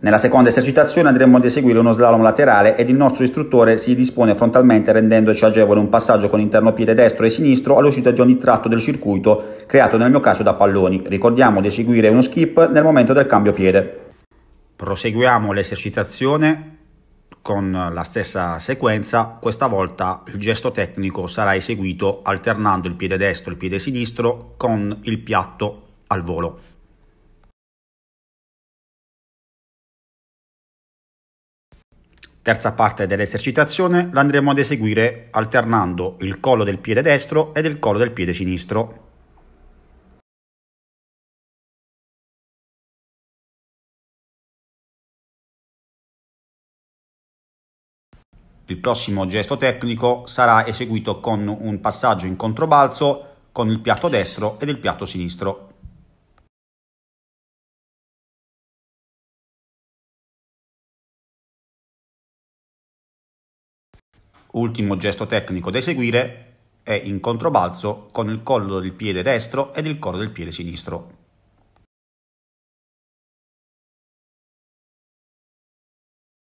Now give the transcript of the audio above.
Nella seconda esercitazione andremo ad eseguire uno slalom laterale ed il nostro istruttore si dispone frontalmente rendendoci agevole un passaggio con interno piede destro e sinistro all'uscita di ogni tratto del circuito, creato nel mio caso da palloni. Ricordiamo di eseguire uno skip nel momento del cambio piede. Proseguiamo l'esercitazione con la stessa sequenza, questa volta il gesto tecnico sarà eseguito alternando il piede destro e il piede sinistro con il piatto al volo. Terza parte dell'esercitazione l'andremo ad eseguire alternando il collo del piede destro ed il collo del piede sinistro. Il prossimo gesto tecnico sarà eseguito con un passaggio in controbalzo con il piatto destro ed il piatto sinistro. Ultimo gesto tecnico da eseguire è in controbalzo con il collo del piede destro ed il collo del piede sinistro.